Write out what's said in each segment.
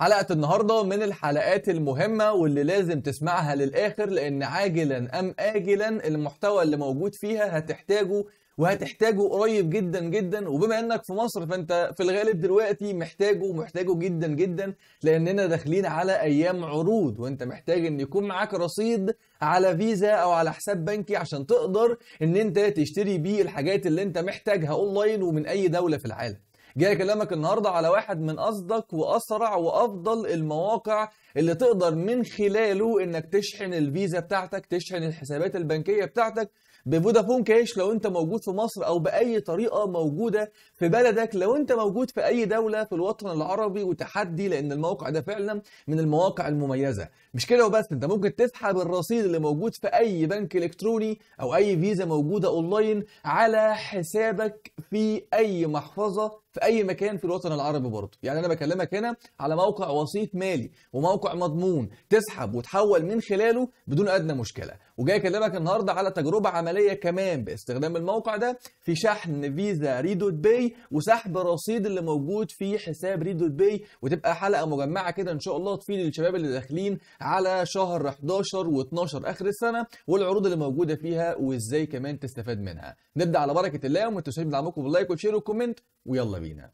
حلقة النهاردة من الحلقات المهمة واللي لازم تسمعها للآخر لأن عاجلا أم آجلا المحتوى اللي موجود فيها هتحتاجه وهتحتاجه قريب جدا جدا وبما انك في مصر فانت في الغالب دلوقتي محتاجه ومحتاجه جدا جدا لاننا داخلين على ايام عروض وانت محتاج ان يكون معاك رصيد على فيزا او على حساب بنكي عشان تقدر ان انت تشتري بيه الحاجات اللي انت محتاجها اونلاين ومن اي دولة في العالم جاي اكلمك النهارده على واحد من اصدق واسرع وافضل المواقع اللي تقدر من خلاله انك تشحن الفيزا بتاعتك تشحن الحسابات البنكيه بتاعتك بفودافون كاش لو انت موجود في مصر او باي طريقه موجوده في بلدك لو انت موجود في اي دوله في الوطن العربي وتحدي لان الموقع ده فعلا من المواقع المميزه مش كده وبس انت ممكن تسحب الرصيد اللي موجود في اي بنك الكتروني او اي فيزا موجوده اونلاين على حسابك في اي محفظه في اي مكان في الوطن العربي برضه يعني انا بكلمك هنا على موقع وسيط مالي وموقع مضمون تسحب وتحول من خلاله بدون ادنى مشكله وجاي اكلمك النهارده على تجربه عمليه كمان باستخدام الموقع ده في شحن فيزا ريدوت باي وسحب الرصيد اللي موجود في حساب ريدوت باي وتبقى حلقه مجمعه كده ان شاء الله تفيد الشباب اللي داخلين على شهر 11 و12 اخر السنه والعروض اللي موجوده فيها وازاي كمان تستفاد منها نبدا على بركه الله وما تنسوش دعمكم باللايك والشير والكومنت ويلا بينا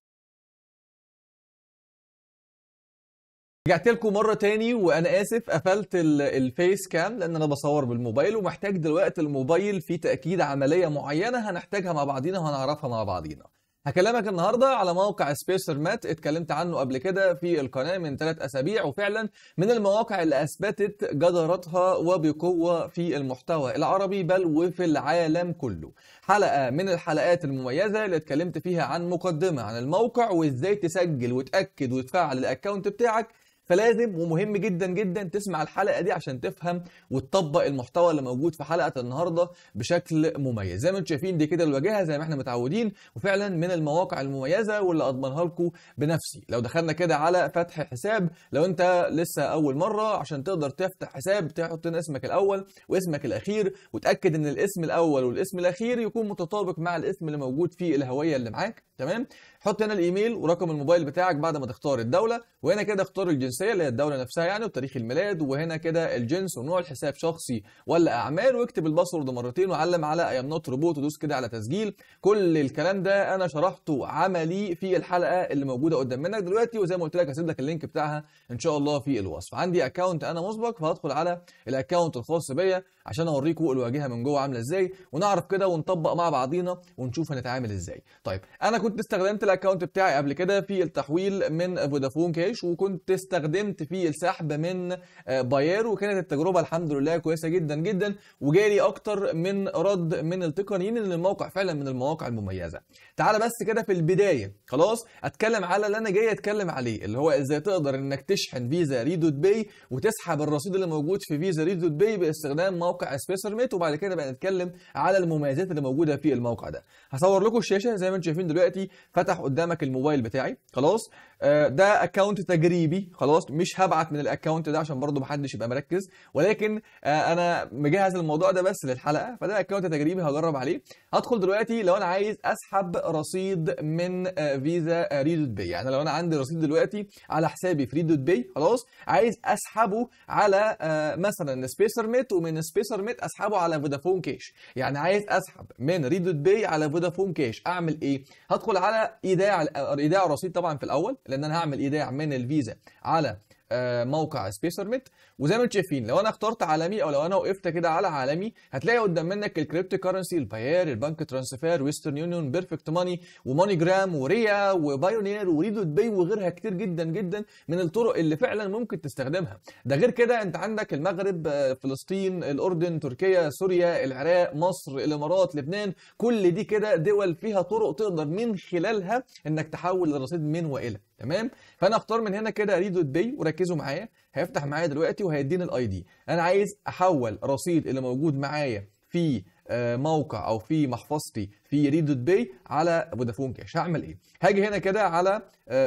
رجعت لكم مره تاني وانا اسف قفلت الفيس كام لان انا بصور بالموبايل ومحتاج دلوقتي الموبايل في تاكيد عمليه معينه هنحتاجها مع بعضينا وهنعرفها مع بعضينا هكلمك النهارده على موقع سبيسر مات اتكلمت عنه قبل كده في القناه من ثلاث اسابيع وفعلا من المواقع اللي اثبتت جدارتها وبقوه في المحتوى العربي بل وفي العالم كله. حلقه من الحلقات المميزه اللي اتكلمت فيها عن مقدمه عن الموقع وازاي تسجل وتاكد وتفعل الاكونت بتاعك فلازم ومهم جدا جدا تسمع الحلقه دي عشان تفهم وتطبق المحتوى اللي موجود في حلقه النهارده بشكل مميز زي ما انتم شايفين دي كده الواجهه زي ما احنا متعودين وفعلا من المواقع المميزه واللي اضمنها لكم بنفسي لو دخلنا كده على فتح حساب لو انت لسه اول مره عشان تقدر تفتح حساب تحط هنا اسمك الاول واسمك الاخير وتاكد ان الاسم الاول والاسم الاخير يكون متطابق مع الاسم اللي موجود في الهويه اللي معاك تمام حط هنا الايميل ورقم الموبايل بتاعك بعد ما تختار الدوله وهنا كده اختار الجنسيه اللي هي الدوله نفسها يعني وتاريخ الميلاد وهنا كده الجنس ونوع الحساب شخصي ولا اعمال واكتب الباسورد مرتين وعلم على اي نوت روبوت ودوس كده على تسجيل كل الكلام ده انا شرحته عملي في الحلقه اللي موجوده قدام منك دلوقتي وزي ما قلت لك هسيب لك اللينك بتاعها ان شاء الله في الوصف عندي اكونت انا مسبق فهدخل على الاكونت الخاص بيا عشان اوريكم الواجهه من جوه عامله ازاي ونعرف كده ونطبق مع بعضينا ونشوف هنتعامل ازاي طيب انا كنت استخدمت الاكونت بتاعي قبل كده في التحويل من فودافون كاش وكنت استخدمت في السحب من آه، باير وكانت التجربه الحمد لله كويسه جدا جدا وجالي اكتر من رد من التقنيين ان الموقع فعلا من المواقع المميزه تعال بس كده في البدايه خلاص اتكلم على اللي انا جاي اتكلم عليه اللي هو ازاي تقدر انك تشحن فيزا ريدوت باي وتسحب الرصيد اللي موجود في فيزا ريدوت باي باستخدام موقع موقع ميت وبعد كده بقى نتكلم على المميزات اللي موجوده في الموقع ده هصور لكم الشاشه زي ما انتم شايفين دلوقتي فتح قدامك الموبايل بتاعي خلاص آه، ده اكونت تجريبي خلاص مش هبعت من الاكونت ده عشان برضه محدش يبقى مركز ولكن آه، انا مجهز الموضوع ده بس للحلقه فده اكونت تجريبي هجرب عليه هدخل دلوقتي لو انا عايز اسحب رصيد من فيزا ريدوت بي يعني لو انا عندي رصيد دلوقتي على حسابي في ريدوت بي خلاص عايز اسحبه على آه، مثلا سبيسر ميت ومن سبيسر ميت اسحبه على فودافون كاش يعني عايز اسحب من ريدوت بي على فودافون كاش اعمل ايه هدخل على ايداع ايداع رصيد طبعا في الاول لان انا هعمل ايداع من الفيزا على آه، موقع سبيس سبميت وزي ما انتم شايفين لو انا اخترت عالمي او لو انا وقفت كده على عالمي هتلاقي قدام منك الكريبتو كرنسي الباير البنك ترانسفير ويسترن يونيون بيرفكت ماني وموني جرام وريا وبايونير وريدوت باي وغيرها كتير جدا جدا من الطرق اللي فعلا ممكن تستخدمها ده غير كده انت عندك المغرب آه، فلسطين الاردن تركيا سوريا العراق مصر الامارات لبنان كل دي كده دول فيها طرق تقدر من خلالها انك تحول الرصيد من والى تمام فانا اختار من هنا كده ريد دوت باي وركزوا معايا هيفتح معايا دلوقتي وهيديني الاي دي انا عايز احول رصيد اللي موجود معايا في آه، موقع او في محفظتي في ريد دوت باي على فودافون كاش هعمل ايه هاجي هنا كده على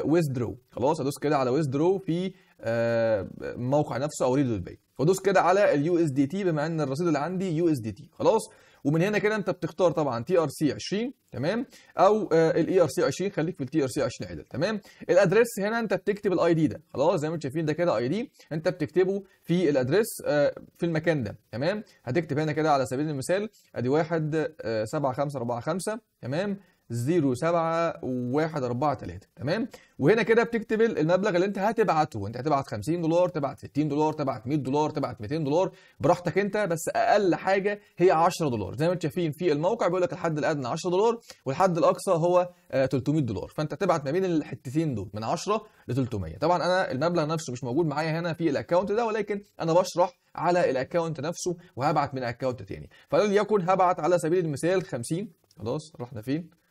ويزدرو آه، خلاص ادوس كده على ويزدرو في الموقع آه، نفسه او ريدو باي فدوس كده على اليو اس دي تي بما ان الرصيد اللي عندي يو اس دي تي خلاص ومن هنا كده انت بتختار طبعا تي ار سي 20 تمام او آه، الاي ار سي 20 خليك في التي ار سي 20 عدل تمام الادريس هنا انت بتكتب الاي دي ده خلاص زي ما انتم شايفين ده كده اي دي انت بتكتبه في الادريس آه، في المكان ده تمام هتكتب هنا كده على سبيل المثال ادي 1 7 5 4 5 تمام 07143 تمام وهنا كده بتكتب المبلغ اللي انت هتبعته انت هتبعت 50 دولار تبعت 60 دولار تبعت 100 دولار تبعت 200 دولار براحتك انت بس اقل حاجه هي 10 دولار زي ما انتم شايفين في الموقع بيقول لك الحد الادنى 10 دولار والحد الاقصى هو 300 آه، دولار فانت هتبعت ما بين الحتتين دول من 10 ل 300 طبعا انا المبلغ نفسه مش موجود معايا هنا في الاكونت ده ولكن انا بشرح على الاكونت نفسه وهبعت من اكونت تاني فليكن هبعت على سبيل المثال 50 خلاص رحنا فين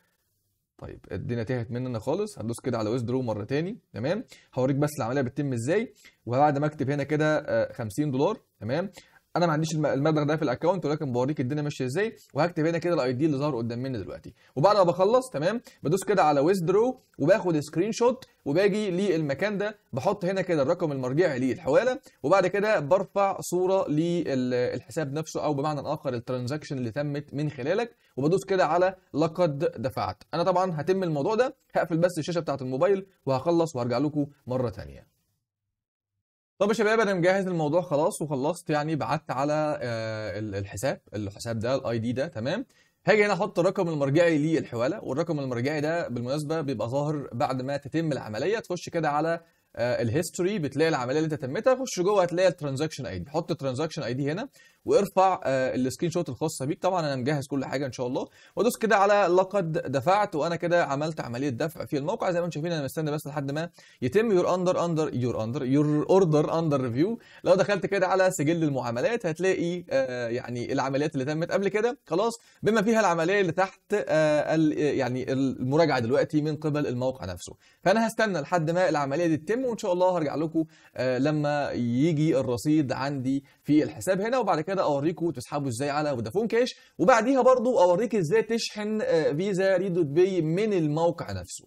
طيب الدنيا تاهت مننا خالص هندوس كده على ويزدرو مره تاني تمام هوريك بس العمليه بتتم ازاي وبعد ما اكتب هنا كده 50 آه، دولار تمام انا ما عنديش المبلغ ده في الاكونت ولكن بوريك الدنيا ماشيه ازاي وهكتب هنا كده الاي دي اللي ظهر قدام مني دلوقتي وبعد ما بخلص تمام بدوس كده على ويزدرو وباخد سكرين شوت وباجي للمكان ده بحط هنا كده الرقم المرجعي للحواله وبعد كده برفع صوره للحساب نفسه او بمعنى اخر الترانزاكشن اللي تمت من خلالك وبدوس كده على لقد دفعت انا طبعا هتم الموضوع ده هقفل بس الشاشه بتاعه الموبايل وهخلص وهرجع لكم مره ثانيه طب يا شباب انا مجهز الموضوع خلاص وخلصت يعني بعت على آه، الحساب الحساب ده الاي دي ده تمام هاجي هنا احط الرقم المرجعي للحواله والرقم المرجعي ده بالمناسبه بيبقى ظاهر بعد ما تتم العمليه تخش كده على آه، الهيستوري بتلاقي العمليه اللي انت تمتها خش جوه هتلاقي الترانزاكشن اي دي حط الترانزاكشن اي دي هنا وارفع آه، السكرين شوت الخاصه بيك طبعا انا مجهز كل حاجه ان شاء الله وادوس كده على لقد دفعت وانا كده عملت عمليه دفع في الموقع زي ما انتم شايفين انا مستني بس لحد ما يتم يور اندر اندر يور اندر يور اوردر اندر ريفيو لو دخلت كده على سجل المعاملات هتلاقي آه، يعني العمليات اللي تمت قبل كده خلاص بما فيها العمليه اللي تحت آه، يعني المراجعه دلوقتي من قبل الموقع نفسه فانا هستنى لحد ما العمليه دي تتم وان شاء الله هرجع لكم لما يجي الرصيد عندي في الحساب هنا وبعد كده كده اوريكم تسحبوا ازاي على فودافون كاش وبعديها برضو اوريك ازاي تشحن آه، فيزا ريدوت باي من الموقع نفسه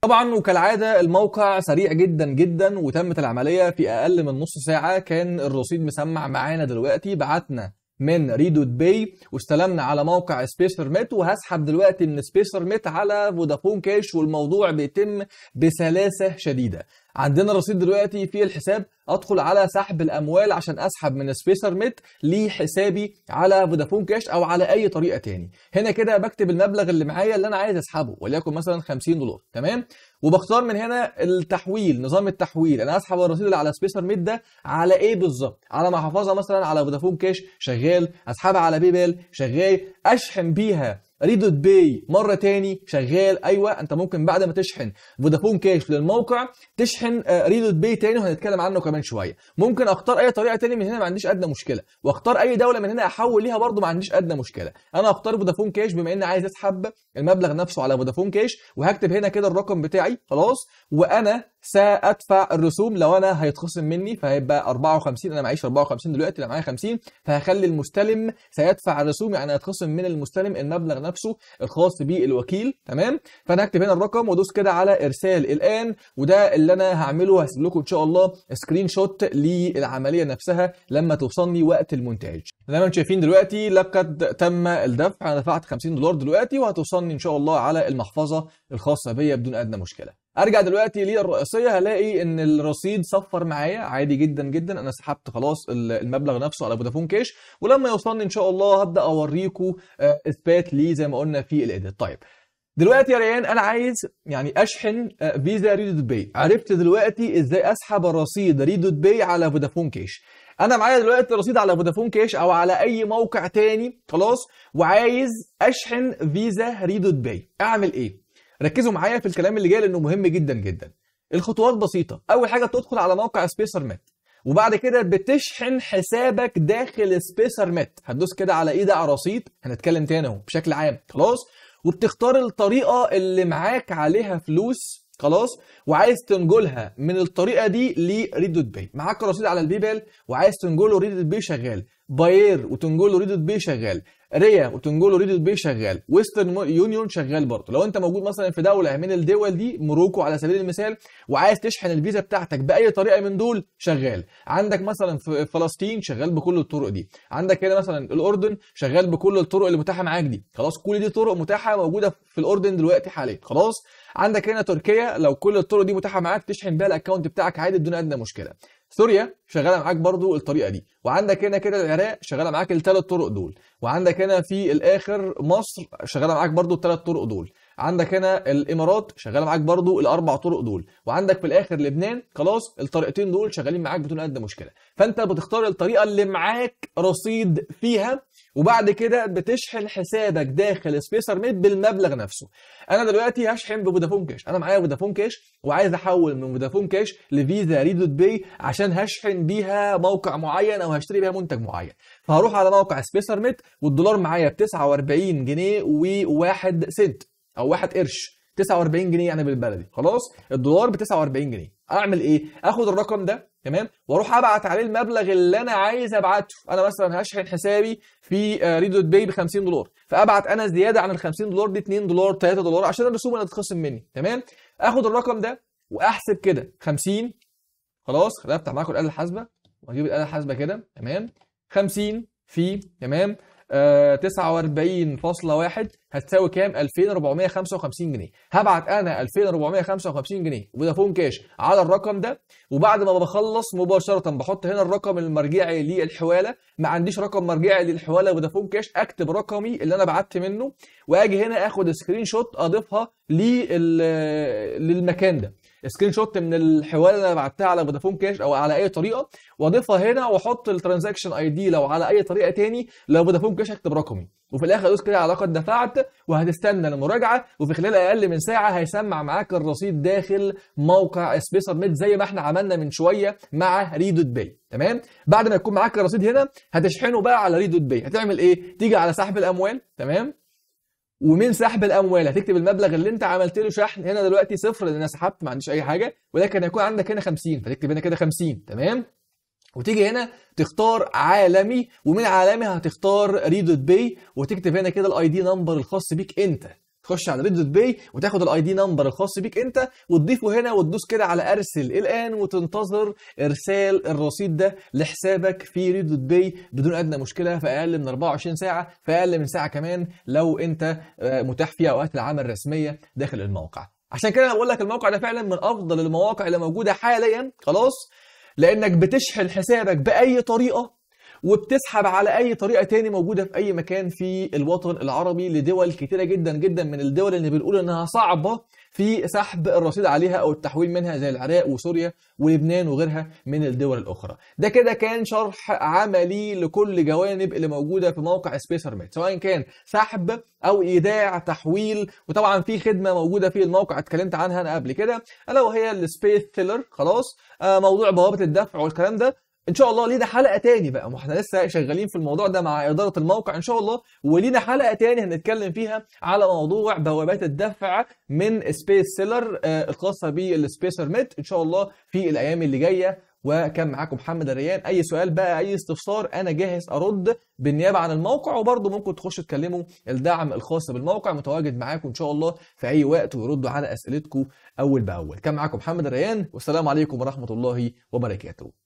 طبعا وكالعاده الموقع سريع جدا جدا وتمت العمليه في اقل من نص ساعه كان الرصيد مسمع معانا دلوقتي بعتنا من ريدوت باي واستلمنا على موقع سبيسر ميت وهسحب دلوقتي من سبيسر ميت على فودافون كاش والموضوع بيتم بسلاسه شديده عندنا رصيد دلوقتي في الحساب ادخل على سحب الاموال عشان اسحب من سبيسر ميت لحسابي على فودافون كاش او على اي طريقه تاني هنا كده بكتب المبلغ اللي معايا اللي انا عايز اسحبه وليكن مثلا 50 دولار تمام وبختار من هنا التحويل نظام التحويل انا هسحب الرصيد اللي على سبيسر ميد ده على ايه بالظبط على محفظه مثلا على فودافون كاش شغال اسحبها على بيبال شغال اشحن بيها ريدوت باي مره تاني شغال ايوه انت ممكن بعد ما تشحن فودافون كاش للموقع تشحن آه، ريدوت باي تاني وهنتكلم عنه كمان شويه ممكن اختار اي طريقه تاني من هنا ما عنديش ادنى مشكله واختار اي دوله من هنا احول ليها برضو ما عنديش ادنى مشكله انا هختار فودافون كاش بما اني عايز اسحب المبلغ نفسه على فودافون كاش وهكتب هنا كده الرقم بتاعي خلاص وانا سادفع الرسوم لو انا هيتخصم مني فهيبقى 54 انا معيش 54 دلوقتي انا معايا 50 فهخلي المستلم سيدفع الرسوم يعني هيتخصم من المستلم المبلغ نفسه الخاص بالوكيل تمام فانا هكتب هنا الرقم وادوس كده على ارسال الان وده اللي انا هعمله هسيب لكم ان شاء الله سكرين شوت للعمليه نفسها لما توصلني وقت المونتاج زي ما انتم شايفين دلوقتي لقد تم الدفع انا دفعت 50 دولار دلوقتي وهتوصلني ان شاء الله على المحفظه الخاصه بيا بدون ادنى مشكله ارجع دلوقتي للرئيسيه هلاقي ان الرصيد صفر معايا عادي جدا جدا انا سحبت خلاص المبلغ نفسه على فودافون كاش ولما يوصلني ان شاء الله هبدا اوريكم آه، اثبات ليه زي ما قلنا في الايديت طيب دلوقتي يا ريان انا عايز يعني اشحن آه، فيزا ريدوت باي عرفت دلوقتي ازاي اسحب الرصيد ريدوت باي على فودافون كاش انا معايا دلوقتي رصيد على فودافون كاش او على اي موقع تاني خلاص وعايز اشحن فيزا ريدوت باي اعمل ايه ركزوا معايا في الكلام اللي جاي لانه مهم جدا جدا الخطوات بسيطه اول حاجه بتدخل على موقع سبيسر مات وبعد كده بتشحن حسابك داخل سبيسر مات هتدوس كده على ايد على رصيد هنتكلم تاني اهو بشكل عام خلاص وبتختار الطريقه اللي معاك عليها فلوس خلاص وعايز تنجلها من الطريقه دي لريدوت باي معاك رصيد على البيبال وعايز تنجله ريدوت باي شغال باير وتنجولو ريدت بيه شغال ريا وتنجولو ريدت بيه شغال ويسترن يونيون شغال برضه لو انت موجود مثلا في دوله من الدول دي موروكو على سبيل المثال وعايز تشحن الفيزا بتاعتك باي طريقه من دول شغال عندك مثلا في فلسطين شغال بكل الطرق دي عندك هنا مثلا الاردن شغال بكل الطرق اللي متاحه معاك دي خلاص كل دي طرق متاحه موجوده في الاردن دلوقتي حاليا خلاص عندك هنا تركيا لو كل الطرق دي متاحه معاك تشحن بيها الاكونت بتاعك عادي بدون ادنى مشكله سوريا شغاله معاك برضو الطريقه دي وعندك هنا كده العراق شغاله معاك الثلاث طرق دول وعندك هنا في الاخر مصر شغاله معاك برضو الثلاث طرق دول عندك هنا الامارات شغاله معاك برضو الاربع طرق دول وعندك في الاخر لبنان خلاص الطريقتين دول شغالين معاك بدون ادنى مشكله فانت بتختار الطريقه اللي معاك رصيد فيها وبعد كده بتشحن حسابك داخل سبيسر ميت بالمبلغ نفسه انا دلوقتي هشحن بفودافون كاش انا معايا فودافون كاش وعايز احول من فودافون كاش لفيزا ريدوت باي عشان هشحن بيها موقع معين او هشتري بيها منتج معين فهروح على موقع سبيسر ميت والدولار معايا ب 49 جنيه و1 سنت او واحد قرش 49 جنيه يعني بالبلدي خلاص الدولار ب 49 جنيه اعمل ايه اخد الرقم ده تمام واروح ابعت عليه المبلغ اللي انا عايز ابعته انا مثلا هشحن حسابي في آه، ريدوت باي ب 50 دولار فابعت انا زياده عن ال 50 دولار دي 2 دولار 3 دولار عشان الرسوم اللي تتخصم مني تمام اخد الرقم ده واحسب كده 50 خلاص خليها افتح معاكم الاله الحاسبه واجيب الاله الحاسبه كده تمام 50 في تمام 49.1 آه، هتساوي كام 2455 جنيه هبعت انا 2455 جنيه فودافون كاش على الرقم ده وبعد ما بخلص مباشره بحط هنا الرقم المرجعي للحواله ما عنديش رقم مرجعي للحواله فودافون كاش اكتب رقمي اللي انا بعت منه واجي هنا اخد سكرين شوت اضيفها للمكان ده سكرين شوت من الحوار اللي انا بعتها على فودافون كاش او على اي طريقه واضيفها هنا واحط الترانزاكشن اي دي لو على اي طريقه تاني لو فودافون كاش هكتب رقمي وفي الاخر ادوس كده على قد دفعت وهتستنى المراجعه وفي خلال اقل من ساعه هيسمع معاك الرصيد داخل موقع سبيسر ميد زي ما احنا عملنا من شويه مع ريدوت باي تمام بعد ما يكون معاك الرصيد هنا هتشحنه بقى على ريدوت باي هتعمل ايه تيجي على سحب الاموال تمام ومن سحب الاموال هتكتب المبلغ اللي انت عملت له شحن هنا دلوقتي صفر لان انا سحبت ما عنديش اي حاجه ولكن هيكون عندك هنا 50 فتكتب هنا كده 50 تمام وتيجي هنا تختار عالمي ومن عالمي هتختار ريدوت باي وتكتب هنا كده الاي دي نمبر الخاص بيك انت تخش على ريدت باي وتاخد الاي دي نمبر الخاص بيك انت وتضيفه هنا وتدوس كده على ارسل الان وتنتظر ارسال الرصيد ده لحسابك في ريدت باي بدون ادنى مشكله في اقل من 24 ساعه في اقل من ساعه كمان لو انت آه، متاح في اوقات العمل الرسميه داخل الموقع عشان كده انا بقول لك الموقع ده فعلا من افضل المواقع اللي موجوده حاليا خلاص لانك بتشحن حسابك باي طريقه وبتسحب على اي طريقه تاني موجوده في اي مكان في الوطن العربي لدول كتيره جدا جدا من الدول اللي بنقول انها صعبه في سحب الرصيد عليها او التحويل منها زي العراق وسوريا ولبنان وغيرها من الدول الاخرى ده كده كان شرح عملي لكل جوانب اللي موجوده في موقع سبيسر مات سواء كان سحب او ايداع تحويل وطبعا في خدمه موجوده في الموقع اتكلمت عنها انا قبل كده الا وهي السبيس تيلر خلاص آه، موضوع بوابه الدفع والكلام ده ان شاء الله لينا حلقه تاني بقى ما احنا لسه شغالين في الموضوع ده مع اداره الموقع ان شاء الله ولينا حلقه تاني هنتكلم فيها على موضوع بوابات الدفع من سبيس سيلر آه، الخاصه بالسبيسر ميت ان شاء الله في الايام اللي جايه وكان معاكم محمد الريان اي سؤال بقى اي استفسار انا جاهز ارد بالنيابه عن الموقع وبرضه ممكن تخشوا تكلموا الدعم الخاص بالموقع متواجد معاكم ان شاء الله في اي وقت ويردوا على اسئلتكم اول باول كان معاكم محمد الريان والسلام عليكم ورحمه الله وبركاته